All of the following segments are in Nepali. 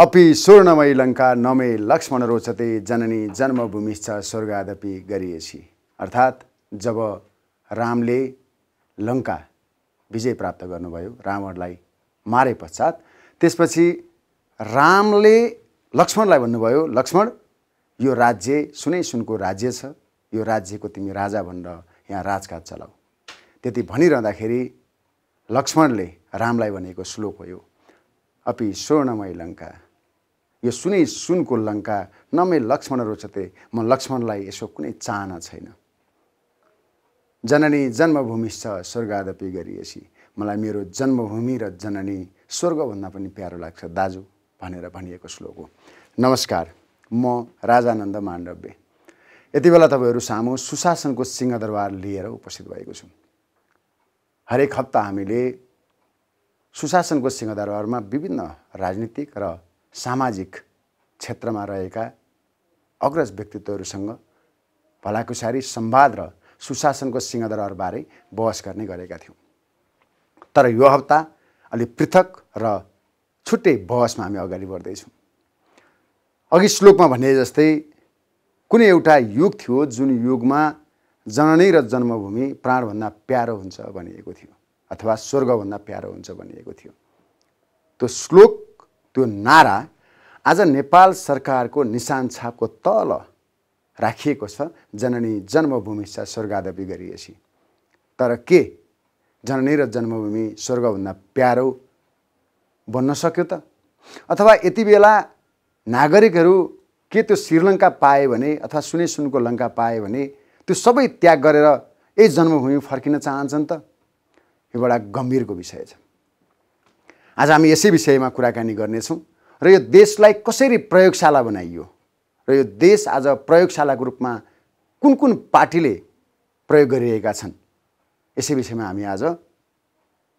अपि स्वर्णमय लङ्का नमे लक्ष्मण रोचते जननी जन्मभूमिश्च स्वर्गादपि गरिएसी अर्थात् जब रामले लङ्का विजय प्राप्त गर्नुभयो रावणलाई मारे पश्चात त्यसपछि रामले लक्ष्मणलाई भन्नुभयो लक्ष्मण यो राज्य सुनै सुनको राज्य छ यो राज्यको तिमी राजा भनेर यहाँ राजकाज चलाऊ त्यति भनिरहँदाखेरि लक्ष्मणले रामलाई भनेको श्लोक हो यो अपि स्वर्णमय लङ्का यो सुनै सुनको लङ्का नमै लक्ष्मण रोचते म लक्ष्मणलाई यसो कुनै चाहना छैन जननी जन्मभूमि छ स्वर्गादपि गरिएसी मलाई मेरो जन्मभूमि र जननी स्वर्गभन्दा पनि प्यारो लाग्छ दाजु भनेर भनिएको श्लोक हो नमस्कार म राजानन्द मान्डव्य यति बेला तपाईँहरू सामु सुशासनको सिंहदरबार लिएर उपस्थित भएको छु हरेक हप्ता हामीले सुशासनको सिंहदरबारमा विभिन्न राजनीतिक र सामाजिक क्षेत्रमा रहेका अग्रज व्यक्तित्वहरूसँग भलाकुसारी संवाद र सुशासनको सिंहदरबारे बहस गर्ने गरेका थियौँ तर यो हप्ता अलिक पृथक र छुट्टै बहसमा हामी अगाडि बढ्दैछौँ अघि श्लोकमा भने जस्तै कुनै एउटा युग थियो जुन युगमा जननी र जन्मभूमि प्राणभन्दा प्यारो हुन्छ भनिएको थियो अथवा स्वर्गभन्दा प्यारो हुन्छ भनिएको थियो त्यो श्लोक त्यो नारा आज नेपाल सरकारको निशान छापको तल राखिएको छ जननी जन्मभूमि छ स्वर्गादपी गरिएपछि तर के जननी र जन्मभूमि स्वर्गभन्दा प्यारो बन्न सक्यो त अथवा यति बेला नागरिकहरू के त्यो श्रीलङ्का पाए भने अथवा सुने सुनको लङ्का पाए भने त्यो सबै त्याग गरेर यही जन्मभूमि फर्किन चाहन्छन् त यो बडा गम्भीरको विषय छ आज हामी यसै विषयमा कुराकानी गर्नेछौँ र यो देशलाई कसरी प्रयोगशाला बनाइयो र यो देश आज प्रयोगशालाको रूपमा कुन कुन पार्टीले प्रयोग गरिरहेका छन् यसै विषयमा हामी आज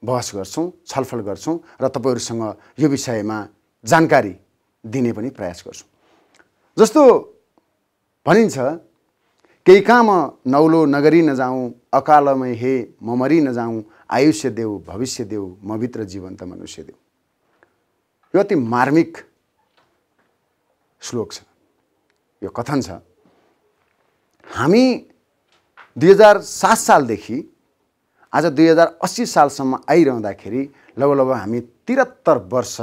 बहस गर्छौँ छलफल गर्छौँ र तपाईँहरूसँग यो विषयमा जानकारी दिने पनि प्रयास गर्छौँ जस्तो भनिन्छ केही काम नौलो नगरी नजाउँ अकालमै हे ममरी नजाउँ आयुष्य देऊ भविष्य देऊ मभित्र जीवन्त मनुष्य देऊ यो अति मार्मिक श्लोक छ यो कथन छ हामी दुई हजार सात सालदेखि आज दुई हजार अस्सी सालसम्म आइरहँदाखेरि लगभग लगभग हामी त्रिहत्तर वर्ष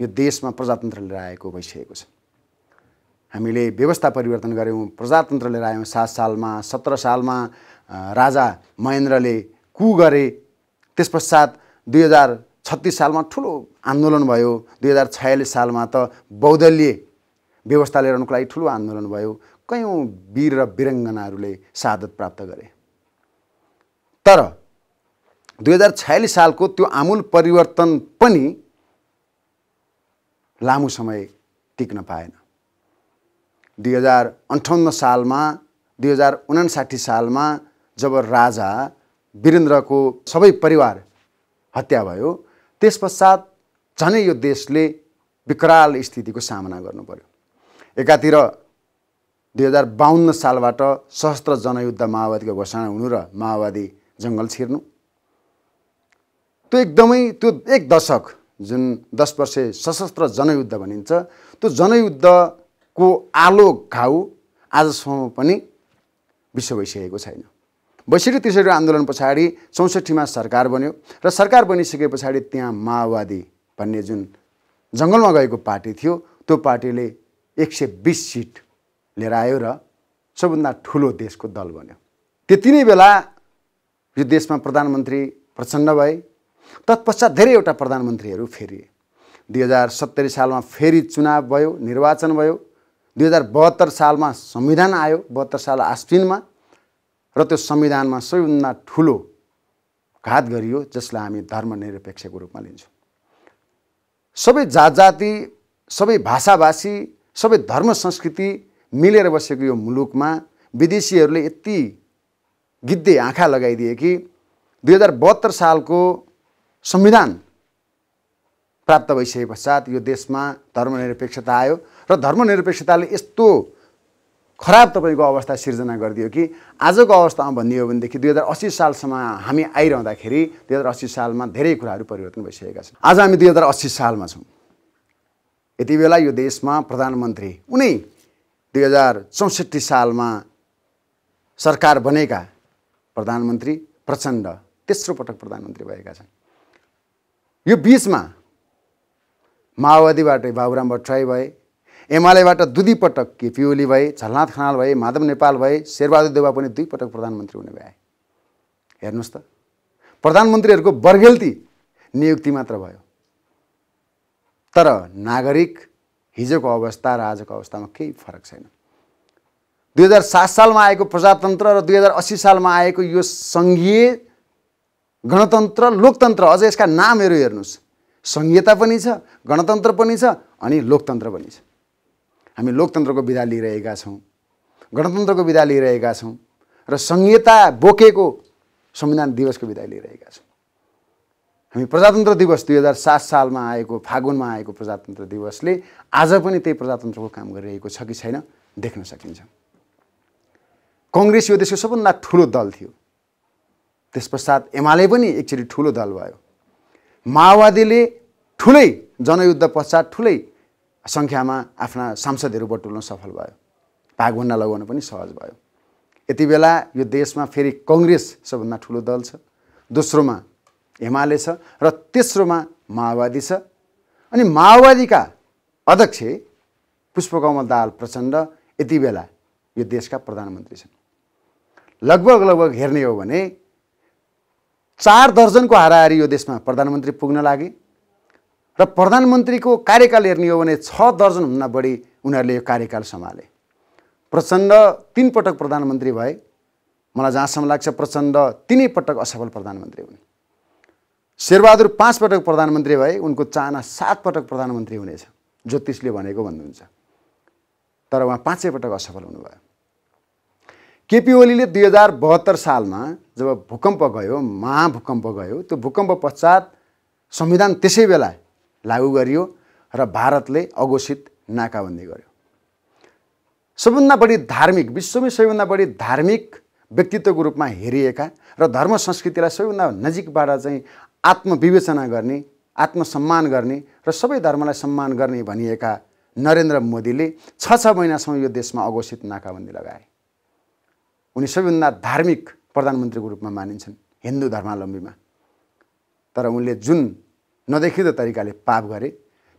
यो देशमा प्रजातन्त्र लिएर आएको भइसकेको छ हामीले व्यवस्था परिवर्तन गऱ्यौँ प्रजातन्त्र लिएर आयौँ सात सालमा सत्र सालमा राजा महेन्द्रले कु गरे त्यस पश्चात दुई हजार छत्तिस सालमा ठुलो आन्दोलन भयो दुई हजार छयालिस सालमा त बौद्धलीय व्यवस्था लिएर लागि ठुलो आन्दोलन भयो कयौँ वीर र वीरङ्गनाहरूले सादत प्राप्त गरे तर दुई हजार छयालिस सालको त्यो आमूल परिवर्तन पनि लामो समय टिक्न पाएन दुई हजार अन्ठाउन्न सालमा दुई हजार उनासाठी सालमा जब राजा वीरेन्द्रको सबै परिवार हत्या भयो त्यस पश्चात झनै यो देशले विकराल स्थितिको सामना गर्नु पर्यो एकातिर दुई हजार बाहन्न सालबाट सशस्त्र जनयुद्ध माओवादीको घोषणा हुनु र माओवादी जङ्गल छिर्नु त्यो एकदमै त्यो एक दशक जुन दस वर्ष सशस्त्र जनयुद्ध भनिन्छ त्यो जनयुद्धको आलो घाउ आजसम्म पनि विश्व भइसकेको छैन बैसठी त्रिसठी आन्दोलन पछाडि चौसठीमा सरकार बन्यो र सरकार बनिसके पछाडि त्यहाँ माओवादी भन्ने जुन जङ्गलमा गएको पार्टी थियो त्यो पार्टीले एक सय बिस सिट लिएर आयो र सबभन्दा ठुलो देशको दल बन्यो त्यति नै बेला यो देशमा प्रधानमन्त्री प्रचण्ड भए तत्पश्चात धेरैवटा प्रधानमन्त्रीहरू फेरिए दुई हजार सत्तरी सालमा फेरि चुनाव भयो निर्वाचन भयो दुई हजार बहत्तर सालमा संविधान आयो बहत्तर साल आश्विनमा र त्यो संविधानमा सबैभन्दा ठुलो घात गरियो जसलाई हामी धर्मनिरपेक्षको रूपमा लिन्छौँ सबै जात जाति सबै भाषाभाषी सबै धर्म संस्कृति मिलेर बसेको यो मुलुकमा विदेशीहरूले यति गिद्धे आँखा लगाइदिए कि दुई हजार बहत्तर सालको संविधान प्राप्त भइसके पश्चात यो देशमा धर्मनिरपेक्षता आयो र धर्मनिरपेक्षताले यस्तो खराब तपाईँको अवस्था सिर्जना गरिदियो कि आजको अवस्थामा भनियो भनेदेखि दुई हजार अस्सी सालसम्म हामी आइरहँदाखेरि दुई हजार अस्सी सालमा धेरै कुराहरू परिवर्तन भइसकेका छन् आज हामी दुई हजार अस्सी सालमा छौँ यति बेला यो देशमा प्रधानमन्त्री उनै दुई हजार चौसठी सालमा सरकार बनेका प्रधानमन्त्री प्रचण्ड तेस्रो पटक प्रधानमन्त्री भएका छन् यो बिचमा माओवादीबाटै बाबुराम भट्टराई भए एमालेबाट दुईपटक केपी ओली भए झलनाथ खनाल भए माधव नेपाल भए शेरबहादुर देवा पनि दुई पटक प्रधानमन्त्री हुने भए हेर्नुहोस् त प्रधानमन्त्रीहरूको बर्गेल्ती नियुक्ति मात्र भयो तर नागरिक हिजोको अवस्था र आजको अवस्थामा केही फरक छैन दुई हजार सात सालमा आएको प्रजातन्त्र र दुई हजार अस्सी सालमा आएको यो सङ्घीय गणतन्त्र लोकतन्त्र अझ यसका नामहरू हेर्नुहोस् सङ्घीयता पनि छ गणतन्त्र पनि छ अनि लोकतन्त्र पनि छ हामी लोकतन्त्रको विधा लिइरहेका छौँ गणतन्त्रको विधा लिइरहेका छौँ र संहिता बोकेको संविधान दिवसको विदा लिइरहेका छौँ हामी प्रजातन्त्र दिवस दुई हजार सात सालमा आएको फागुनमा आएको प्रजातन्त्र दिवसले आज पनि त्यही प्रजातन्त्रको काम गरिरहेको छ कि छैन देख्न सकिन्छ कङ्ग्रेस यो देशको सबभन्दा ठुलो दल थियो त्यस पश्चात एमाले पनि एकचोटि ठुलो दल भयो माओवादीले ठुलै जनयुद्ध पश्चात ठुलै सङ्ख्यामा आफ्ना सांसदहरू बटुल्न सफल भयो भागभन्डा लगाउन पनि सहज भयो यति बेला यो देशमा फेरि कङ्ग्रेस सबभन्दा ठुलो दल छ दोस्रोमा एमाले छ र तेस्रोमा माओवादी छ अनि माओवादीका अध्यक्ष पुष्पकमल दाल प्रचण्ड यति बेला यो देशका प्रधानमन्त्री छन् लगभग लगभग हेर्ने हो भने चार दर्जनको हाराहारी यो देशमा प्रधानमन्त्री पुग्न लागे र प्रधानमन्त्रीको कार्यकाल हेर्ने हो भने छ दर्जनभन्दा बढी उनीहरूले यो कार्यकाल सम्हाले प्रचण्ड तिन पटक प्रधानमन्त्री भए मलाई जहाँसम्म लाग्छ प्रचण्ड तिनै पटक असफल प्रधानमन्त्री हुन् शेरबहादुर पाँच पटक प्रधानमन्त्री भए उनको चाहना सात पटक प्रधानमन्त्री हुनेछ ज्योतिषले भनेको भन्नुहुन्छ तर उहाँ पाँचै पटक असफल हुनुभयो केपी ओलीले दुई हजार बहत्तर सालमा जब भूकम्प गयो महाभूकम्प गयो त्यो भूकम्प पश्चात संविधान त्यसै बेला लागू गरियो र भारतले अघोषित नाकाबन्दी गर्यो सबभन्दा बढी धार्मिक विश्वमै सबैभन्दा बढी धार्मिक व्यक्तित्वको रूपमा हेरिएका र धर्म संस्कृतिलाई सबैभन्दा नजिकबाट चाहिँ आत्मविवेचना गर्ने आत्मसम्मान गर्ने र सबै धर्मलाई सम्मान गर्ने भनिएका नरेन्द्र मोदीले छ छ महिनासम्म यो देशमा अघोषित नाकाबन्दी लगाए उनी सबैभन्दा धार्मिक प्रधानमन्त्रीको रूपमा मानिन्छन् हिन्दू धर्मावलम्बीमा तर उनले जुन नदेखिँदो तरिकाले पाप गरे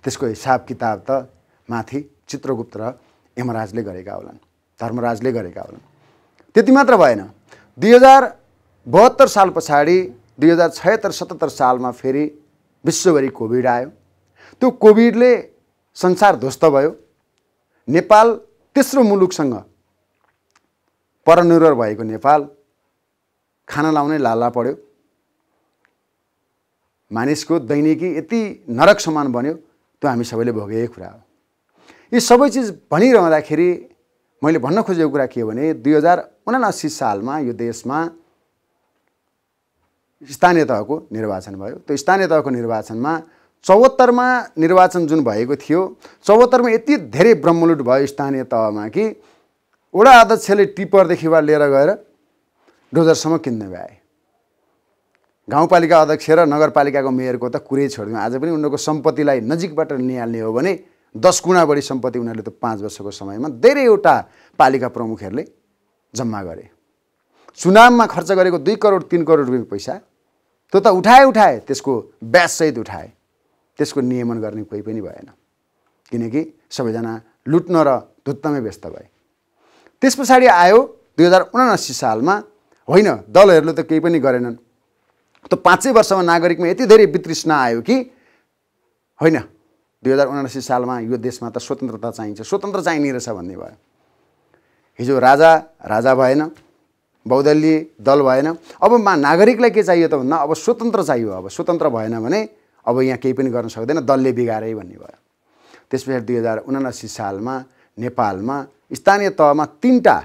त्यसको हिसाब किताब त माथि चित्रगुप्त र यमराजले गरेका होलान् धर्मराजले गरेका होलान् त्यति मात्र भएन दुई हजार बहत्तर साल पछाडि दुई हजार छयत्तर सतहत्तर सालमा फेरि विश्वभरि कोभिड आयो त्यो कोभिडले संसार ध्वस्त भयो नेपाल तेस्रो मुलुकसँग परनिर्भर भएको नेपाल खाना लाउने लाला पढ्यो मानिसको दैनिकी यति नरक समान बन्यो त्यो हामी सबैले भोगेको कुरा हो यी सबै चिज भनिरहँदाखेरि मैले भन्न खोजेको कुरा के हो भने दुई हजार उनासी सालमा यो देशमा स्थानीय तहको निर्वाचन भयो त्यो स्थानीय तहको निर्वाचनमा चौहत्तरमा निर्वाचन जुन भएको थियो चौहत्तरमा यति धेरै ब्रह्मलुट भयो स्थानीय तहमा कि वडा अध्यक्षले टिप्परदेखिबाट लिएर गएर डोजरसम्म किन्न भ्याए गाउँपालिका अध्यक्ष र नगरपालिकाको मेयरको त कुरै छोडिदिउँ आज पनि उनीहरूको सम्पत्तिलाई नजिकबाट निहाल्ने हो भने दस गुणा बढी सम्पत्ति उनीहरूले त पाँच वर्षको समयमा धेरैवटा पालिका प्रमुखहरूले जम्मा गरे चुनावमा खर्च गरेको दुई करोड तिन करोड रुपियाँ पैसा त्यो त उठाए उठाए त्यसको ब्याजसहित उठाए त्यसको नियमन गर्ने कोही पनि भएन किनकि सबैजना लुट्न र धुत्तमै व्यस्त भए त्यस पछाडि आयो दुई हजार उनासी सालमा होइन दलहरूले त केही पनि गरेनन् त पाँचै वर्षमा नागरिकमा यति धेरै वितृष्णा आयो कि होइन दुई हजार उनासी सालमा यो देशमा त स्वतन्त्रता चाहिन्छ स्वतन्त्र चाहिने रहेछ भन्ने भयो हिजो राजा राजा भएन बौद्धलीय दल भएन अब मा नागरिकलाई के चाहियो त भन्दा अब स्वतन्त्र चाहियो अब स्वतन्त्र भएन भने अब यहाँ केही पनि गर्न सक्दैन दलले बिगारे भन्ने भयो त्यस पछाडि दुई हजार उनासी सालमा नेपालमा स्थानीय तहमा तिनवटा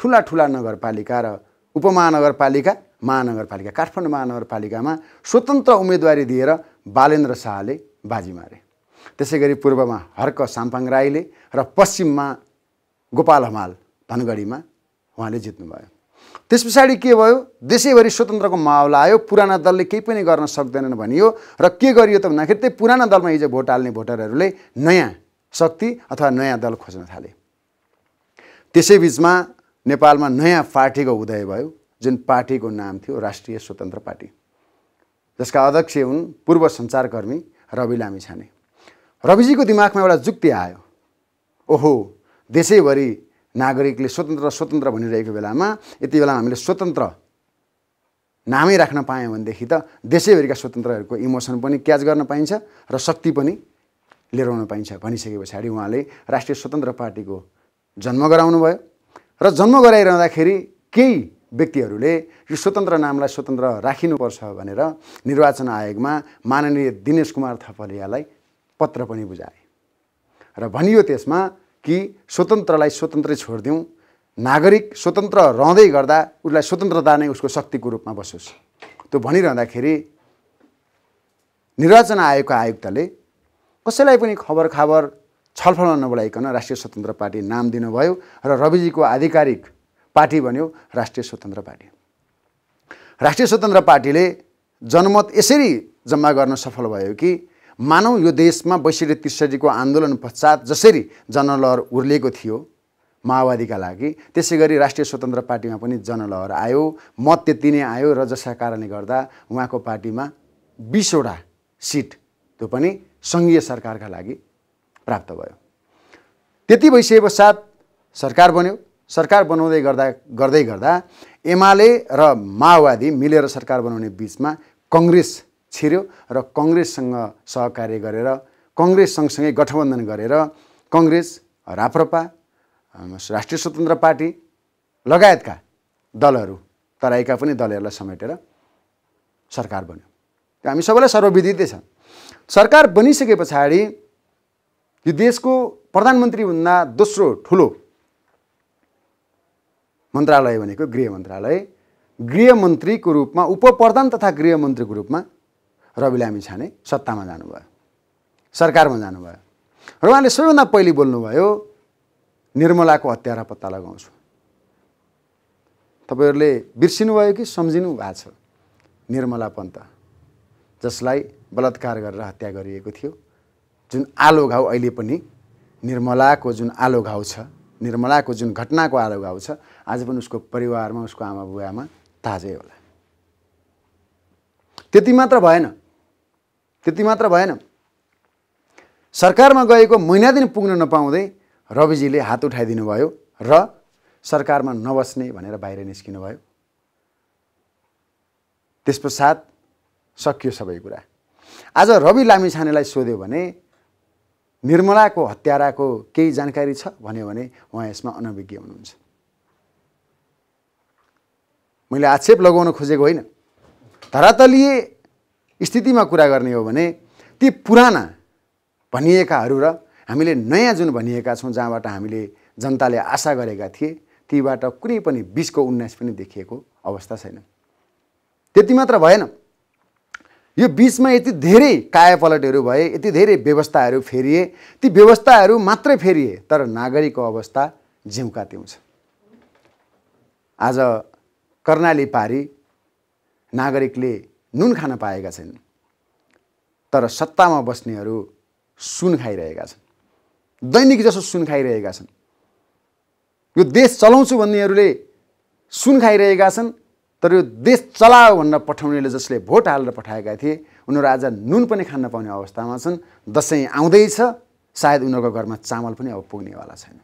ठुला ठुला नगरपालिका र उपमहानगरपालिका महानगरपालिका काठमाडौँ महानगरपालिकामा स्वतन्त्र उम्मेदवारी दिएर बालेन्द्र शाहले बाजी मारे त्यसै गरी पूर्वमा हर्क साम्पाङ राईले र पश्चिममा गोपाल हमाल धनगढीमा उहाँले जित्नुभयो त्यस पछाडि के भयो देशैभरि स्वतन्त्रको माहौल आयो पुराना दलले केही पनि गर्न सक्दैनन् भनियो र के गरियो त भन्दाखेरि त्यही पुराना दलमा हिजो भोट हाल्ने भोटरहरूले नयाँ शक्ति अथवा नयाँ दल खोज्न थाले त्यसै बिचमा नेपालमा नयाँ पार्टीको उदय भयो जुन पार्टीको नाम थियो राष्ट्रिय स्वतन्त्र पार्टी जसका अध्यक्ष हुन् पूर्व सञ्चारकर्मी रवि लामी छाने रविजीको दिमागमा एउटा जुक्ति आयो ओहो देशैभरि नागरिकले स्वतन्त्र स्वतन्त्र भनिरहेको बेलामा यति बेला हामीले स्वतन्त्र नामै राख्न पायौँ भनेदेखि त देशैभरिका स्वतन्त्रहरूको इमोसन पनि क्याच गर्न पाइन्छ र शक्ति पनि लिएर आउन पाइन्छ भनिसके पछाडि उहाँले राष्ट्रिय स्वतन्त्र पार्टीको जन्म गराउनु भयो र जन्म गराइरहँदाखेरि केही व्यक्तिहरूले यो स्वतन्त्र नामलाई स्वतन्त्र राखिनुपर्छ भनेर निर्वाचन आयोगमा माननीय दिनेश कुमार थपलियालाई पत्र पनि बुझाए र भनियो त्यसमा कि स्वतन्त्रलाई स्वतन्त्रै छोडिदिउँ नागरिक स्वतन्त्र रहँदै गर्दा उसलाई स्वतन्त्रता नै उसको शक्तिको रूपमा बसोस् त्यो भनिरहँदाखेरि निर्वाचन आयोगका आयुक्तले कसैलाई पनि खबर खाबर छलफल नबोलाइकन राष्ट्रिय स्वतन्त्र पार्टी नाम दिनुभयो र रविजीको आधिकारिक पार्टी भन्यो राष्ट्रिय स्वतन्त्र पार्टी राष्ट्रिय स्वतन्त्र पार्टीले जनमत यसरी जम्मा गर्न सफल भयो कि मानौँ यो देशमा बैसठी त्रिसठीको आन्दोलन पश्चात जसरी जनलहर उर्लिएको थियो माओवादीका लागि त्यसै गरी राष्ट्रिय स्वतन्त्र पार्टीमा पनि जनलहर आयो मत त्यति नै आयो र जसका कारणले गर्दा उहाँको पार्टीमा बिसवटा सिट त्यो पनि सङ्घीय सरकारका लागि प्राप्त भयो त्यति भइसके पश्चात सरकार बन्यो सरकार बनाउँदै गर्दा गर्दै गर्दा एमाले र माओवादी मिलेर सरकार बनाउने बिचमा कङ्ग्रेस छिर्यो र कङ्ग्रेससँग सहकार्य गरेर कङ्ग्रेस सँगसँगै गठबन्धन गरेर कङ्ग्रेस राप्रपा राष्ट्रिय स्वतन्त्र पार्टी लगायतका दलहरू तराईका पनि दलहरूलाई समेटेर सरकार बन्यो त्यो हामी सबैलाई सर्वविदितै छ सरकार बनिसके पछाडि यो देशको प्रधानमन्त्रीभन्दा दोस्रो ठुलो मन्त्रालय भनेको गृह मन्त्रालय गृहमन्त्रीको रूपमा उपप्रधान तथा गृहमन्त्रीको रूपमा रवि लामी छाने सत्तामा जानुभयो सरकारमा जानुभयो र उहाँले सबैभन्दा पहिले बोल्नुभयो निर्मलाको हत्यारा पत्ता लगाउँछु तपाईँहरूले बिर्सिनुभयो कि सम्झिनु भएको छ निर्मला पन्त जसलाई बलात्कार गरेर हत्या गरिएको थियो जुन आलो घाउ अहिले पनि निर्मलाको जुन आलो घाउ छ निर्मलाको जुन घटनाको आरोप आउँछ आज पनि उसको परिवारमा उसको आमा बुवामा ताजै होला त्यति मात्र भएन त्यति मात्र भएन सरकारमा गएको महिना दिन पुग्न नपाउँदै रविजीले हात उठाइदिनु भयो र सरकारमा नबस्ने भनेर बाहिर निस्किनुभयो त्यस पश्चात सकियो सबै कुरा आज रवि लामिछानेलाई सोध्यो भने निर्मलाको हत्याराको केही जानकारी छ भन्यो भने उहाँ यसमा अनभिज्ञ हुनुहुन्छ मैले आक्षेप लगाउन खोजेको होइन धरातलीय स्थितिमा कुरा गर्ने हो भने ती पुराना भनिएकाहरू र हामीले नयाँ जुन भनिएका छौँ जहाँबाट हामीले जनताले आशा गरेका थिए तीबाट कुनै पनि बिसको उन्नाइस पनि देखिएको अवस्था छैन त्यति मात्र भएन यो बिचमा यति धेरै कायापलटहरू भए यति धेरै व्यवस्थाहरू फेरिए ती व्यवस्थाहरू मात्रै फेरिए तर नागरिकको अवस्था जिउका त्याउँछ आज कर्णाली पारी नागरिकले नुन खान पाएका छैनन् तर सत्तामा बस्नेहरू सुन खाइरहेका छन् दैनिक जसो सुन खाइरहेका छन् यो देश चलाउँछु भन्नेहरूले सुन खाइरहेका छन् तर यो देश चलाओ भनेर पठाउनेले जसले भोट हालेर पठाएका थिए उनीहरू आज नुन पनि खान नपाउने अवस्थामा छन् दसैँ आउँदैछ सायद उनीहरूको घरमा चामल पनि अब पुग्नेवाला छैन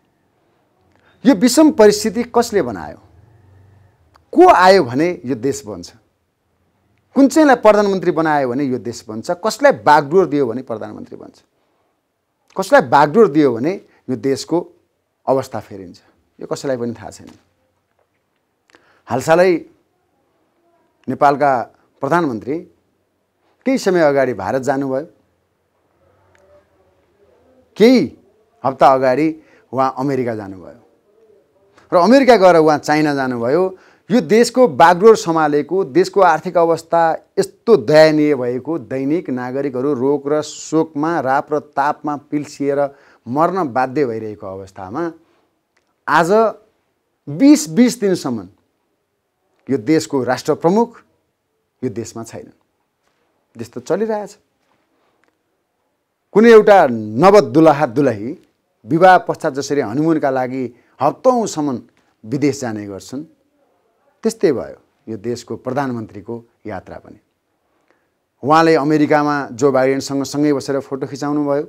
यो विषम परिस्थिति कसले बनायो को आयो भने यो देश बन्छ कुन चाहिँलाई प्रधानमन्त्री बनायो भने यो देश बन्छ कसलाई बागडोर दियो भने प्रधानमन्त्री बन्छ कसलाई बागडोर दियो भने यो देशको अवस्था फेरिन्छ यो कसैलाई पनि थाहा छैन हालसालै नेपालका प्रधानमन्त्री केही समय अगाडि भारत जानुभयो केही हप्ता अगाडि उहाँ अमेरिका जानुभयो र अमेरिका गएर उहाँ चाइना जानुभयो यो देशको बागडोर सम्हालेको देशको आर्थिक अवस्था यस्तो दयनीय भएको दैनिक नागरिकहरू रोग र शोकमा राप र तापमा पिल्सिएर मर्न बाध्य भइरहेको अवस्थामा आज बिस बिस दिनसम्म यो देशको राष्ट्र प्रमुख यो देशमा छैनन् त्यस्तो चलिरहेछ कुनै एउटा नव दुलाहा दुलही विवाह पश्चात जसरी हनुमुनका लागि हप्तौँसम्म विदेश जाने गर्छन् त्यस्तै भयो यो देशको प्रधानमन्त्रीको यात्रा पनि उहाँले अमेरिकामा जो बाइडेनसँग सँगै बसेर फोटो खिचाउनु भयो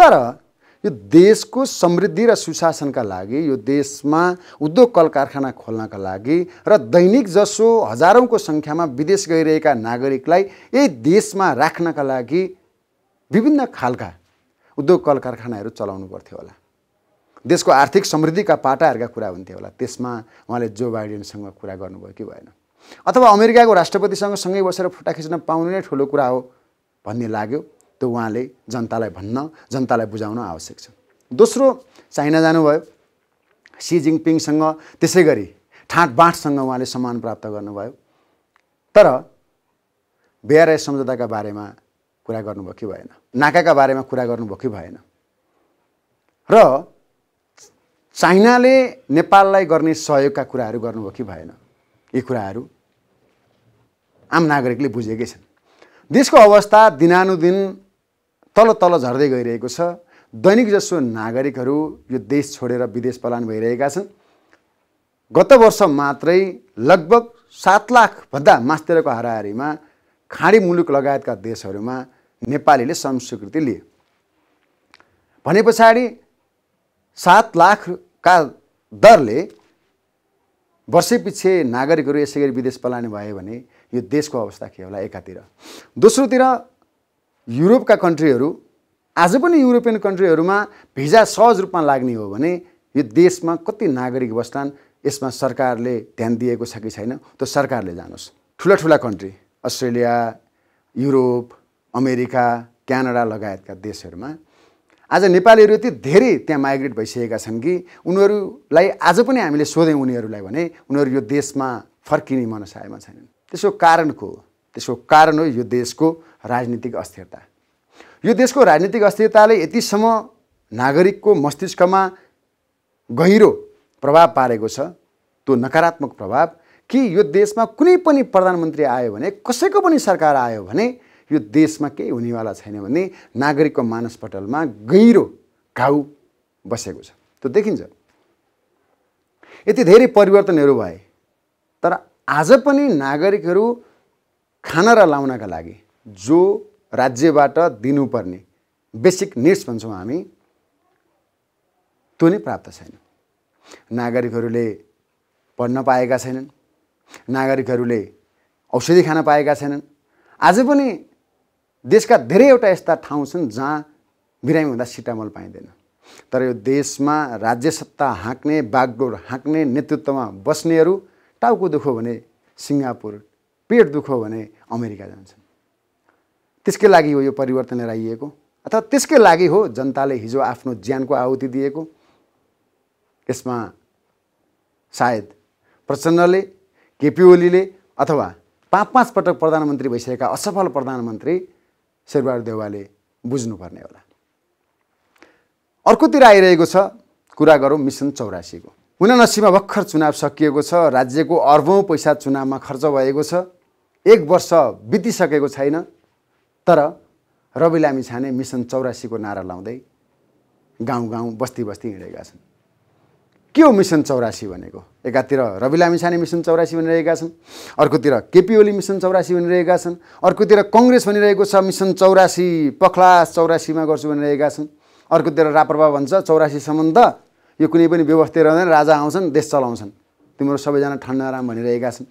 तर यो देशको समृद्धि र सुशासनका लागि यो देशमा उद्योग कल कारखाना खोल्नका लागि र दैनिक जसो हजारौँको सङ्ख्यामा विदेश गइरहेका नागरिकलाई यही देशमा राख्नका लागि विभिन्न खालका उद्योग कल कारखानाहरू चलाउनु पर्थ्यो होला देशको आर्थिक समृद्धिका पाटाहरूका कुरा हुन्थ्यो होला त्यसमा उहाँले जो बाइडेनसँग कुरा गर्नुभयो कि भएन अथवा अमेरिकाको राष्ट्रपतिसँग सँगै बसेर फुट्टा खिच्न पाउनु नै ठुलो कुरा हो भन्ने लाग्यो त्यो उहाँले जनतालाई भन्न जनतालाई बुझाउन आवश्यक छ दोस्रो चाइना जानुभयो सी जिङपिङसँग त्यसै गरी ठाँट बाँटसँग उहाँले सम्मान प्राप्त गर्नुभयो तर बिआरआई सम्झौताका बारेमा कुरा गर्नुभयो कि भएन नाकाका बारेमा कुरा गर्नुभयो कि भएन र चाइनाले नेपाललाई गर्ने सहयोगका कुराहरू गर्नुभयो कि भएन यी कुराहरू आम नागरिकले बुझेकै छन् देशको अवस्था दिनानुदिन तल तल झर्दै गइरहेको छ दैनिक जसो नागरिकहरू यो देश छोडेर विदेश पलायन भइरहेका छन् गत वर्ष मात्रै लगभग सात लाखभन्दा मास्तिरको हाराहारीमा खाँडी मुलुक लगायतका देशहरूमा नेपालीले संस्वीकृति लिए भने पछाडि सात लाखका दरले वर्षै पछि नागरिकहरू यसै गरी विदेश पलायन भयो भने यो देशको अवस्था के होला एकातिर दोस्रोतिर युरोपका कन्ट्रीहरू आज पनि युरोपियन कन्ट्रीहरूमा भिजा सहज रूपमा लाग्ने हो भने यो देशमा कति नागरिक बस्छन् यसमा सरकारले ध्यान दिएको छ कि छैन त्यो सरकारले जानुहोस् ठुला ठुला country Australia Europe America Canada लगायतका देशहरूमा आज नेपालीहरू यति धेरै त्यहाँ माइग्रेट भइसकेका छन् कि उनीहरूलाई आज पनि हामीले सोध्यौँ उनीहरूलाई भने उनीहरू यो देशमा फर्किने मनसायमा छैनन् त्यसको कारणको त्यसको कारण हो यो देशको राजनीतिक अस्थिरता यो देशको राजनीतिक अस्थिरताले यतिसम्म नागरिकको मस्तिष्कमा गहिरो प्रभाव पारेको छ त्यो नकारात्मक प्रभाव कि यो देशमा कुनै पनि प्रधानमन्त्री आयो भने कसैको पनि सरकार आयो भने यो देशमा केही हुनेवाला छैन भने नागरिकको मानसपटलमा गहिरो घाउ बसेको छ त्यो देखिन्छ यति धेरै परिवर्तनहरू भए तर आज पनि नागरिकहरू खान र लाउनका लागि जो राज्यबाट दिनुपर्ने बेसिक निड्स भन्छौँ हामी त्यो नै प्राप्त छैन नागरिकहरूले पढ्न पाएका छैनन् नागरिकहरूले औषधि खान पाएका छैनन् आज पनि देशका धेरैवटा यस्ता ठाउँ छन् जहाँ बिरामी हुँदा सिटामल पाइँदैन तर यो देशमा राज्य सत्ता हाँक्ने बागडोर हाँक्ने नेतृत्वमा बस्नेहरू टाउको दुखो भने सिङ्गापुर पेट दुखो भने अमेरिका जान्छन् त्यसकै लागि हो यो परिवर्तन लिएर आइएको अथवा त्यसकै लागि हो जनताले हिजो आफ्नो ज्यानको आहुति दिएको यसमा सायद प्रचण्डले केपी ओलीले अथवा पाँच पाँच पटक प्रधानमन्त्री भइसकेका असफल प्रधानमन्त्री शेरबहादुर देवालले बुझ्नुपर्ने होला अर्कोतिर आइरहेको छ कुरा गरौँ मिसन चौरासीको हुन नसीमा भर्खर चुनाव सकिएको छ राज्यको अर्बौँ पैसा चुनावमा खर्च भएको छ एक वर्ष बितिसकेको छैन तर रवि लामी छाने मिसन चौरासीको नारा लाउँदै गाउँ गाउँ बस्ती बस्ती हिँडेका छन् के हो मिसन चौरासी भनेको एकातिर रवि लामी छाने मिसन चौरासी भनिरहेका छन् अर्कोतिर केपी ओली मिसन चौरासी भनिरहेका छन् अर्कोतिर कङ्ग्रेस भनिरहेको छ मिसन चौरासी पखलास चौरासीमा गर्छु भनिरहेका छन् अर्कोतिर राप्रपा भन्छ चौरासीसम्म त यो कुनै पनि व्यवस्था रहँदैन राजा आउँछन् देश चलाउँछन् तिम्रो सबैजना ठन्डा भनिरहेका छन्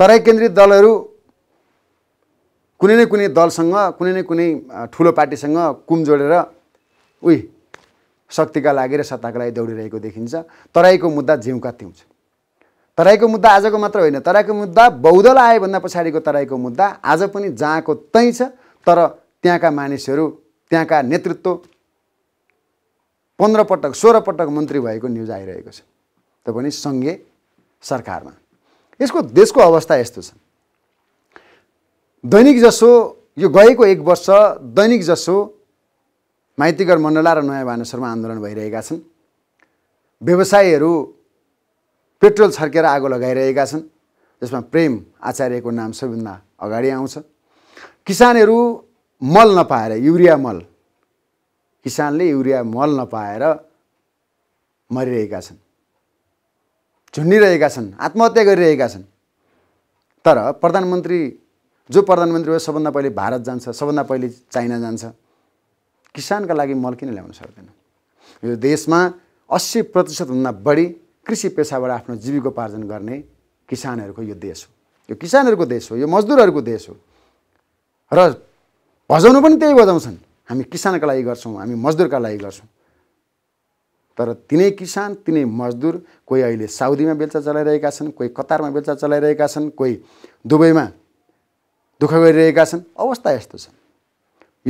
तराई केन्द्रित दलहरू कुनै न कुनै दलसँग कुनै न कुनै ठुलो पार्टीसँग कुम जोडेर उही शक्तिका लागि र सत्ताका लागि दौडिरहेको देखिन्छ तराईको मुद्दा जिउका तिउँछ तराईको मुद्दा आजको मात्र होइन तराईको मुद्दा बहुदल भन्दा पछाडिको तराईको मुद्दा आज पनि जहाँको तैँ छ तर त्यहाँका मानिसहरू त्यहाँका नेतृत्व पन्ध्र पटक सोह्र पटक मन्त्री भएको न्युज आइरहेको छ त पनि सङ्घीय सरकारमा यसको देशको अवस्था यस्तो छ दैनिक जसो यो गएको एक वर्ष दैनिक जसो माइतीगर मण्डला र नयाँ भानेश्वरमा आन्दोलन भइरहेका छन् व्यवसायीहरू पेट्रोल छर्केर आगो लगाइरहेका छन् जसमा प्रेम आचार्यको नाम सबैभन्दा अगाडि आउँछ किसानहरू मल नपाएर युरिया मल किसानले युरिया मल नपाएर मरिरहेका छन् झुन्डिरहेका छन् आत्महत्या गरिरहेका छन् तर प्रधानमन्त्री जो प्रधानमन्त्री हो सबभन्दा पहिले भारत जान्छ सबभन्दा पहिले चाइना जान्छ किसानका लागि मल किन ल्याउन सक्दैन यो देशमा अस्सी प्रतिशतभन्दा बढी कृषि पेसाबाट आफ्नो जीविकोपार्जन गर्ने किसानहरूको यो देश हो यो किसानहरूको देश हो यो मजदुरहरूको देश हो र बजाउनु पनि त्यही बजाउँछन् हामी किसानका लागि गर्छौँ हामी मजदुरका लागि गर्छौँ तर तिनै किसान तिनै मजदुर कोही अहिले साउदीमा बेलचा चलाइरहेका छन् कोही कतारमा बेलचा चलाइरहेका छन् कोही दुबईमा दुःख गरिरहेका छन् अवस्था यस्तो छन्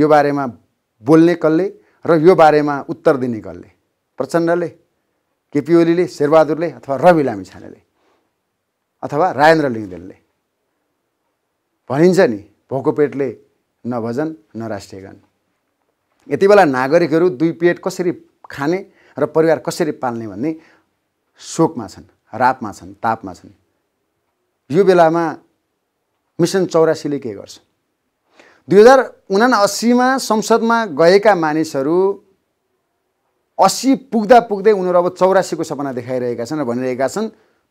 यो बारेमा बोल्ने कसले र यो बारेमा उत्तर दिने कसले प्रचण्डले केपी ओलीले शेरबहादुरले अथवा रवि लामी छानेले अथवा राजेन्द्र लिङ्गदेनले भनिन्छ नि भोको पेटले न भजन न राष्ट्रिय गान यति बेला नागरिकहरू दुई पेट कसरी खाने र परिवार कसरी पाल्ने भन्ने शोकमा छन् रापमा छन् तापमा छन् यो बेलामा मिसन चौरासीले के गर्छ दुई हजार उना अस्सीमा संसदमा गएका मानिसहरू अस्सी पुग्दा पुग्दै उनीहरू अब चौरासीको सपना देखाइरहेका छन् र भनिरहेका छन्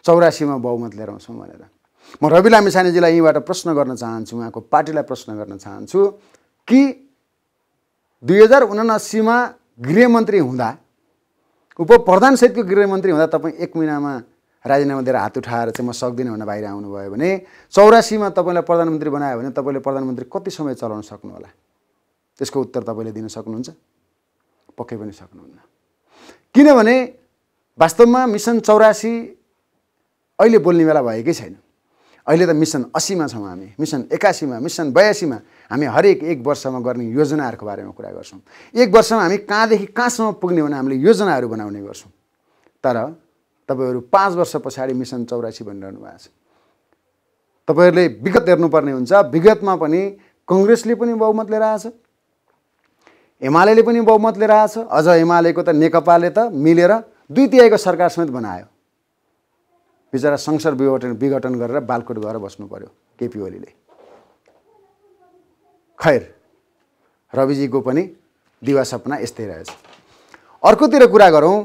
चौरासीमा बहुमत लिएर आउँछौँ भनेर म रवि लामिसानेजीलाई यहीँबाट प्रश्न गर्न चाहन्छु उहाँको पार्टीलाई प्रश्न गर्न चाहन्छु कि दुई हजार उनासीमा गृहमन्त्री हुँदा उपप्रधानसहितको गृहमन्त्री हुँदा तपाईँ एक महिनामा राजीनामा दिएर हात उठाएर चाहिँ म सक्दिनँ भनेर बाहिर आउनुभयो भने चौरासीमा तपाईँलाई प्रधानमन्त्री बनायो भने तपाईँले प्रधानमन्त्री कति समय चलाउन सक्नु होला त्यसको उत्तर तपाईँले दिन सक्नुहुन्छ पक्कै पनि सक्नुहुन्न किनभने वास्तवमा मिसन चौरासी अहिले बोल्ने बेला भएकै छैन अहिले त मिसन असीमा छौँ हामी मिसन एकासीमा मिसन बयासीमा हामी हरेक एक वर्षमा गर्ने योजनाहरूको बारेमा कुरा गर्छौँ एक वर्षमा हामी कहाँदेखि कहाँसम्म पुग्ने भने हामीले योजनाहरू बनाउने गर्छौँ तर तपाईँहरू पाँच वर्ष पछाडि मिसन चौरासी भनिरहनु भएको छ तपाईँहरूले विगत हेर्नुपर्ने हुन्छ विगतमा पनि कङ्ग्रेसले पनि बहुमत लिएर आएछ एमाले पनि बहुमत लिएर आएछ अझ एमालेको त नेकपाले त मिलेर दुई तिहाईको सरकार समेत बनायो बिचरा संसद विघटन विघटन गरेर बालकोट गएर बस्नु पर्यो केपी ओलीले खैर रविजीको पनि दिवा सपना यस्तै रहेछ अर्कोतिर कुरा गरौँ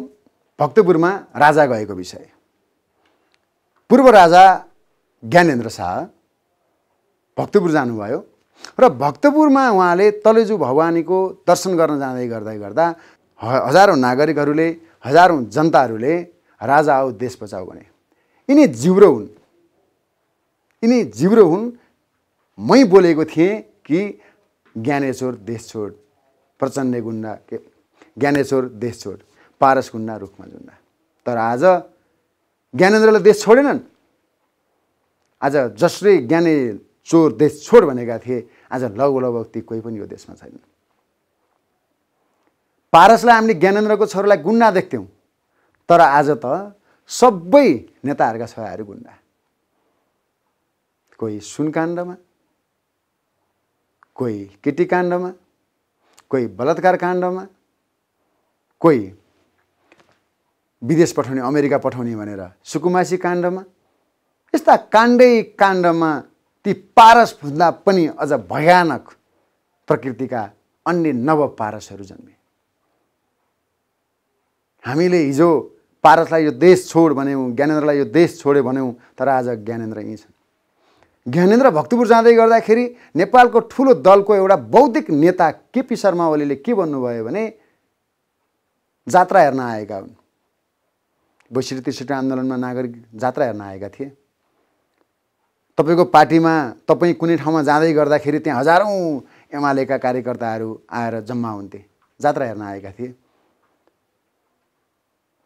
भक्तपुरमा राजा गएको विषय पूर्व राजा ज्ञानेन्द्र शाह भक्तपुर जानुभयो र भक्तपुरमा उहाँले तलेजु भवानीको दर्शन गर्न जाँदै गर्दै गर्दा हजारौँ नागरिकहरूले हजारौँ जनताहरूले राजा आऊ देश बचाऊ भने यिनी जिब्रो हुन् यिनी जिब्रो हुन् मै बोलेको थिएँ कि ज्ञानेश्वर देश छोड प्रचण्ड गुन्डा के ज्ञानेश्वर देश छोड पारस गुन्डा रुखमा जुन्डा तर आज ज्ञानेन्द्रले देश छोडेनन् आज जसले ज्ञाने चोर देश छोड भनेका थिए आज लघु लगभग ती कोही पनि यो देशमा छैन पारसलाई हामीले ज्ञानेन्द्रको छोरालाई गुन्ना देख्थ्यौँ तर आज त सबै नेताहरूका छोराहरू गुन्डा कोही सुनकाण्डमा कोही केटी काण्डमा कोही बलात्कार काण्डमा कोही विदेश पठाउने अमेरिका पठाउने भनेर सुकुमासी काण्डमा यस्ता काण्डै काण्डमा ती पारस भन्दा पनि अझ भयानक प्रकृतिका अन्य नव पारसहरू जन्मे हामीले हिजो पारसलाई यो देश छोड भन्यौँ ज्ञानेन्द्रलाई यो देश छोड्यो भन्यौँ तर आज ज्ञानेन्द्र यहीँ छन् ज्ञानेन्द्र भक्तपुर जाँदै गर्दाखेरि नेपालको ठुलो दलको एउटा बौद्धिक नेता केपी शर्मा ओलीले के भन्नुभयो भने जात्रा हेर्न आएका हुन् बैसठी त्रिसठी आन्दोलनमा नागरिक जात्रा हेर्न आएका थिए तपाईँको पार्टीमा तपाईँ कुनै ठाउँमा जाँदै गर्दाखेरि त्यहाँ हजारौँ एमालेका कार्यकर्ताहरू आएर जम्मा हुन्थे जात्रा हेर्न आएका थिए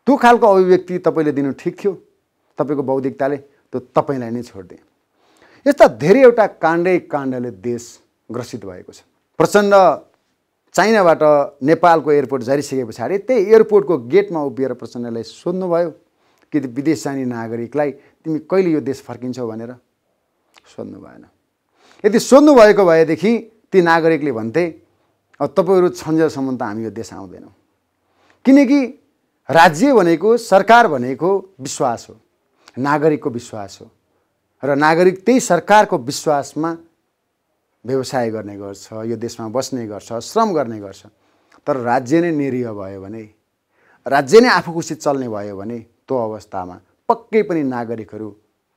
त्यो खालको अभिव्यक्ति तपाईँले दिनु ठिक थियो तपाईँको बौद्धिकताले त्यो तपाईँलाई नै छोड्दिए यस्ता धेरैवटा काण्डै काण्डले देश ग्रसित भएको छ प्रचण्ड चाइनाबाट नेपालको एयरपोर्ट झरिसके पछाडि त्यही एयरपोर्टको गेटमा उभिएर प्रचण्डलाई सोध्नुभयो कि विदेश जाने नागरिकलाई तिमी कहिले यो देश फर्किन्छौ भनेर सोध्नु भएन यदि सोध्नु भएको भएदेखि ती नागरिकले भन्थे अब तपाईँहरू छन्जेलसम्म त हामी यो देश आउँदैनौँ किनकि राज्य भनेको सरकार भनेको विश्वास हो नागरिकको विश्वास हो र नागरिक त्यही सरकारको विश्वासमा व्यवसाय गर्ने गर्छ यो देशमा बस्ने गर्छ श्रम गर्ने गर्छ तर राज्य नै निरीह भयो भने राज्य नै आफू खुसी चल्ने भयो भने त्यो अवस्थामा पक्कै पनि नागरिकहरू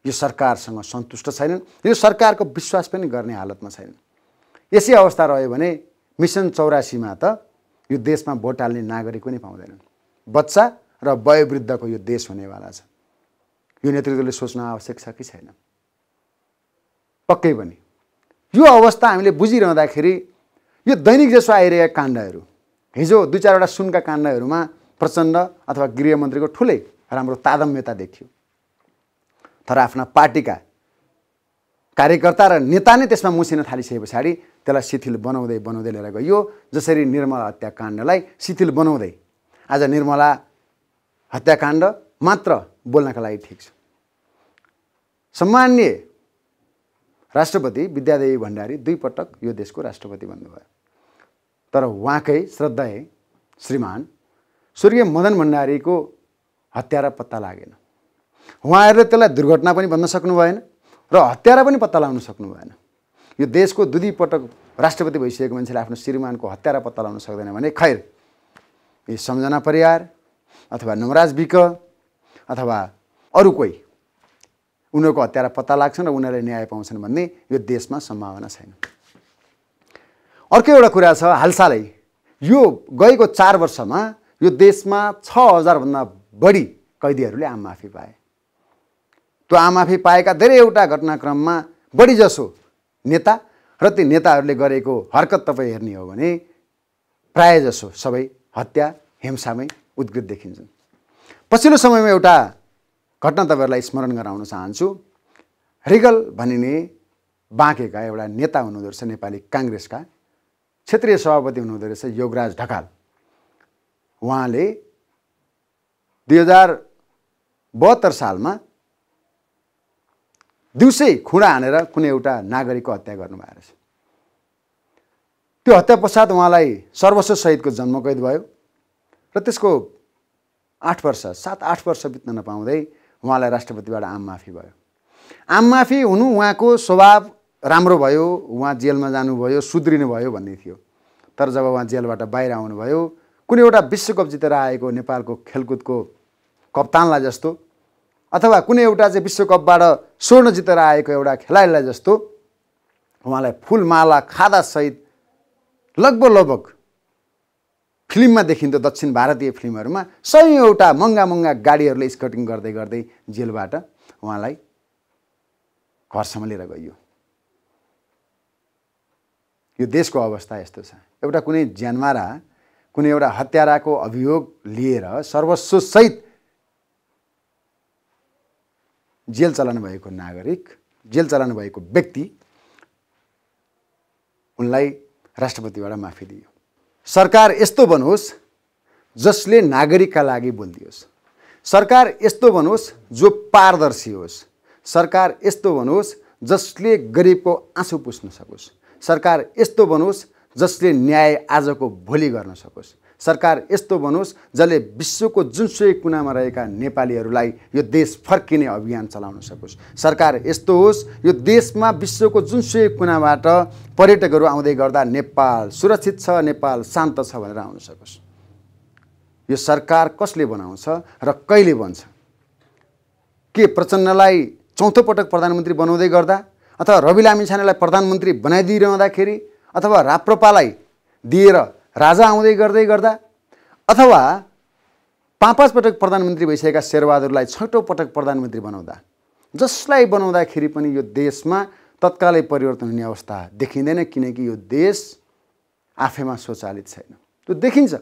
यो सरकारसँग सन्तुष्ट छैनन् यो सरकारको विश्वास पनि गर्ने हालतमा छैनन् यसै अवस्था रह्यो भने मिसन चौरासीमा त यो देशमा भोट हाल्ने नागरिक पनि पाउँदैनन् बच्चा र वयोवृद्धको यो देश हुनेवाला छ यो नेतृत्वले सोच्न आवश्यक छ कि छैन पक्कै पनि यो अवस्था हामीले बुझिरहँदाखेरि यो दैनिक जसो आइरहेका काण्डहरू हिजो दुई चारवटा सुनका काण्डहरूमा प्रचण्ड अथवा गृहमन्त्रीको ठुलै राम्रो तादम्यता देखियो तर आफ्ना पार्टीका कार्यकर्ता र नेता नै त्यसमा मुसिन थालिसके पछाडि त्यसलाई शिथिल बनाउँदै बनाउँदै लिएर गइयो जसरी निर्मला हत्याकाण्डलाई शिथिल बनाउँदै आज निर्मला हत्याकाण्ड मात्र बोल्नका लागि ठिक छ सम्मान्य राष्ट्रपति विद्यादेवी भण्डारी दुई पटक यो देशको राष्ट्रपति भन्नुभयो तर उहाँकै श्रद्धा श्रीमान स्वर्गीय मदन भण्डारीको हत्यारा पत्ता लागेन उहाँहरूले त्यसलाई दुर्घटना पनि भन्न सक्नु भएन र हत्यारा पनि पत्ता लगाउन सक्नु भएन यो देशको दुई पटक राष्ट्रपति भइसकेको मान्छेले आफ्नो श्रीमानको हत्यारा पत्ता लगाउन सक्दैन भने खैर यी सम्झना परियार अथवा नवराज विक अथवा अरू कोही उनीहरूको हत्यारा पत्ता लाग्छन् र उनीहरूले न्याय पाउँछन् भन्ने यो देशमा सम्भावना छैन अर्को एउटा कुरा छ हालसालै यो गएको चार वर्षमा यो देशमा छ हजारभन्दा बढी कैदीहरूले आममाफी पाए त्यो आममाफी पाएका धेरैवटा घटनाक्रममा बढी जसो नेता र ती नेताहरूले गरेको हरकत तपाईँ हेर्ने हो भने जसो सबै हत्या हिंसामै उद्गृत देखिन्छन् पछिल्लो समयमा एउटा घटना तपाईँहरूलाई स्मरण गराउन चाहन्छु रिगल भनिने बाँकेका एउटा नेता हुनुहुँदो रहेछ नेपाली काङ्ग्रेसका क्षेत्रीय सभापति हुनुहुँदो रहेछ योगराज ढकाल उहाँले दुई हजार बहत्तर सालमा दिउँसै खुँडा हानेर कुनै एउटा नागरिकको हत्या गर्नुभएको रहेछ त्यो हत्या पश्चात उहाँलाई सर्वस्व शहीदको जन्मकैद भयो र त्यसको आठ वर्ष सात आठ वर्ष बित्न नपाउँदै उहाँलाई राष्ट्रपतिबाट आममाफी भयो आममाफी हुनु उहाँको स्वभाव राम्रो भयो उहाँ जेलमा जानुभयो सुध्रिनु भयो भन्ने थियो तर जब उहाँ जेलबाट बाहिर आउनुभयो कुनै एउटा विश्वकप जितेर आएको नेपालको खेलकुदको कप्तानलाई जस्तो अथवा कुनै एउटा चाहिँ विश्वकपबाट स्वर्ण जितेर आएको एउटा खेलाडीलाई जस्तो उहाँलाई फुलमाला खादासहित लगभग लगभग फिल्ममा देखिन्थ्यो दक्षिण भारतीय फिल्महरूमा सयौँवटा महँगा महँगा गाडीहरूले स्कटिङ गर्दै गर्दै जेलबाट उहाँलाई घरसम्म लिएर गइयो यो देशको अवस्था यस्तो छ एउटा कुनै ज्यानमारा कुनै एउटा हत्याराको अभियोग लिएर सर्वस्वसहित जेल चलाउनु भएको नागरिक जेल चलाउनु भएको व्यक्ति उनलाई राष्ट्रपतिबाट माफी दियो सरकार यस्तो बनोस् जसले नागरिकका लागि बोलिदियोस् सरकार यस्तो बनोस् जो पारदर्शी होस् सरकार यस्तो बनोस् जसले गरिबको आँसु पुस्न सकोस् सरकार यस्तो बनोस् जसले न्याय आजको भोलि गर्न सकोस् सरकार यस्तो बनोस् जसले विश्वको जुनसुकै कुनामा रहेका नेपालीहरूलाई यो देश फर्किने अभियान चलाउन सकोस् सरकार यस्तो होस् यो देशमा विश्वको जुनसुकै कुनाबाट पर्यटकहरू आउँदै गर्दा नेपाल सुरक्षित छ नेपाल शान्त छ भनेर आउन सकोस् यो सरकार कसले बनाउँछ र कहिले बन्छ के प्रचण्डलाई चौथो पटक प्रधानमन्त्री बनाउँदै गर्दा अथवा रवि लामिछानेलाई प्रधानमन्त्री बनाइदिइरहँदाखेरि अथवा राप्रपालाई दिएर राजा आउँदै गर्दै गर्दा अथवा पाँच पाँच पटक प्रधानमन्त्री भइसकेका शेरबहादुरलाई छैटौँ पटक प्रधानमन्त्री बनाउँदा जसलाई बनाउँदाखेरि पनि यो देशमा तत्कालै परिवर्तन हुने अवस्था देखिँदैन किनकि यो देश आफैमा स्वचालित छैन त्यो देखिन्छ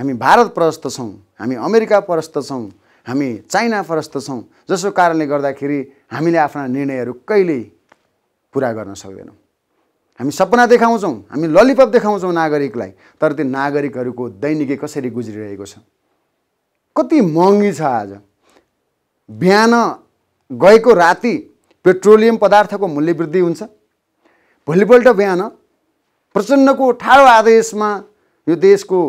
हामी भारत प्रस्त छौँ हामी अमेरिका प्रस्त छौँ हामी चाइना प्रस्त छौँ जसको कारणले गर्दाखेरि हामीले आफ्ना निर्णयहरू कहिल्यै पुरा गर्न सक्दैनौँ हामी सपना देखाउँछौँ हामी ललिपप देखाउँछौँ नागरिकलाई तर त्यो नागरिकहरूको दैनिकी कसरी गुज्रिरहेको छ कति महँगी छ आज बिहान गएको राति पेट्रोलियम पदार्थको मूल्य वृद्धि हुन्छ भोलिपल्ट बिहान प्रचण्डको ठाडो आदेशमा यो देशको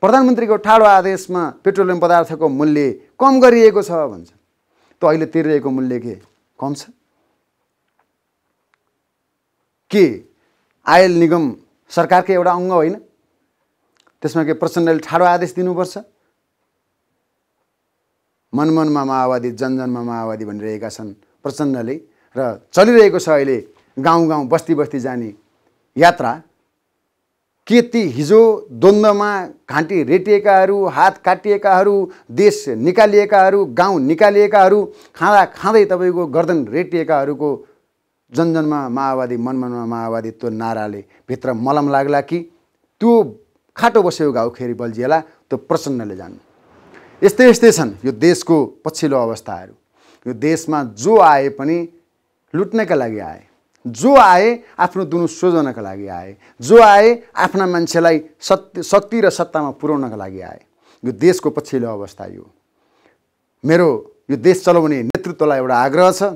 प्रधानमन्त्रीको ठाडो आदेशमा पेट्रोलियम पदार्थको मूल्य कम गरिएको छ भन्छ त अहिले तिरिरहेको मूल्य के कम छ के आयल निगम सरकारकै एउटा अङ्ग होइन त्यसमा के प्रचण्डले ठाडो आदेश दिनुपर्छ मनमनमा माओवादी जनजनमा माओवादी भनिरहेका छन् प्रचण्डले र चलिरहेको छ अहिले गाउँ गाउँ बस्ती बस्ती जाने यात्रा के ती हिजो द्वन्द्वमा घाँटी रेटिएकाहरू हात काटिएकाहरू देश निकालिएकाहरू गाउँ निकालिएकाहरू खाँदा खाँदै तपाईँको गर्दन रेटिएकाहरूको जनजनमा माओवादी मनमनमा माओवादी त्यो नाराले भित्र मलम लाग्ला कि त्यो खाटो बस्यो घाउ खेरि बल्झिएला त्यो प्रचण्डले जान् यस्तै यस्तै छन् यो देशको पछिल्लो अवस्थाहरू यो देशमा जो आए पनि लुट्नका लागि आए जो आए आफ्नो दुनु सोझनका लागि आए जो आए आफ्ना मान्छेलाई सत्य शक्ति र सत्तामा पुर्याउनका लागि आए यो देशको पछिल्लो अवस्था यो मेरो यो देश चलाउने नेतृत्वलाई एउटा आग्रह छ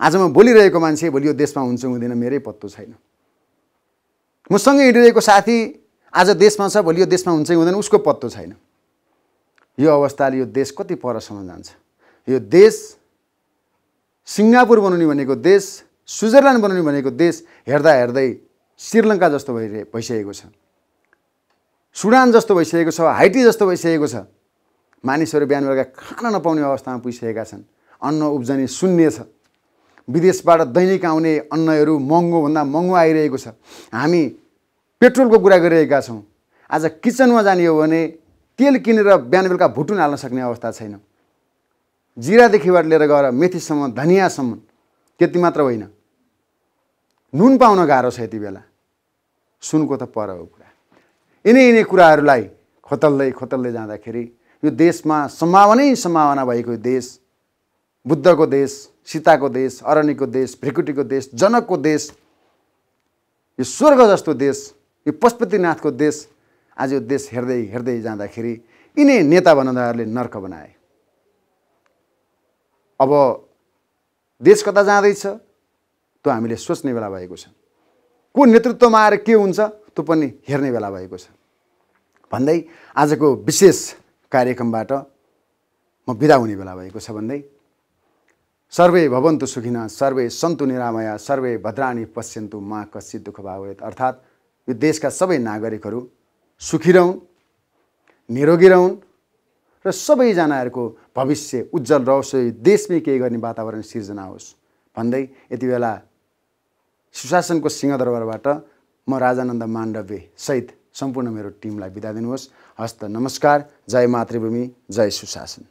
आज म बोलिरहेको मान्छे भोलि यो देशमा हुन्छ हुँदैन मेरै पत्तो छैन मसँग हिँडिरहेको साथी आज देशमा छ भोलि यो देशमा हुन्छ कि हुँदैन उसको पत्तो छैन यो अवस्थाले यो देश कति परसम्म जान्छ यो देश सिङ्गापुर बनाउने भनेको देश स्विजरल्यान्ड बनाउने भनेको देश हेर्दा हेर्दै श्रीलङ्का जस्तो भइरहे भइसकेको छ सुडान जस्तो भइसकेको छ हाइटी जस्तो भइसकेको छ मानिसहरू बिहान बेलुका खान नपाउने अवस्थामा पुगिसकेका छन् अन्न उब्जनी शून्य छ विदेशबाट दैनिक आउने अन्नहरू महँगोभन्दा महँगो आइरहेको छ हामी पेट्रोलको कुरा गरिरहेका छौँ आज किचनमा जाने हो भने तेल किनेर बिहान बेलुका भुटुन हाल्न सक्ने अवस्था छैन जिरादेखिबाट लिएर गएर मेथीसम्म धनियाँसम्म त्यति मात्र होइन नुन पाउन गाह्रो छ यति बेला सुनको त पर हो कुरा यिनै यिनै कुराहरूलाई खोतल्दै खोतल्दै जाँदाखेरि यो देशमा सम्भावनै सम्भावना भएको देश बुद्धको देश सीताको देश अरण्यको देश भ्रिकुटीको देश जनकको देश यो स्वर्ग जस्तो देश यो पशुपतिनाथको देश आज यो देश हेर्दै हेर्दै जाँदाखेरि यिनै नेता बनाउँदाहरूले नर्क बनाए अब देश कता जाँदैछ त्यो हामीले सोच्ने बेला भएको छ को नेतृत्वमा आएर के हुन्छ त्यो पनि हेर्ने बेला भएको छ भन्दै आजको विशेष कार्यक्रमबाट म बिदा हुने बेला भएको छ भन्दै सर्वे भवन्तु सुखिन सर्वे सन्तु निरामया सर्वे भद्राणी पश्यन्तु मा कसी दुःख भाव अर्थात् यो देशका सबै नागरिकहरू सुखी रहन् निरोगी रहन् र सबैजनाहरूको भविष्य उज्जवल रहोस् देशमै केही गर्ने वातावरण सिर्जना होस् भन्दै यति बेला सुशासनको सिंहदरबारबाट म राजानन्द माण्डव्य सहित सम्पूर्ण मेरो टिमलाई बिदा दिनुहोस् हस्त नमस्कार जय मातृभूमि जय सुशासन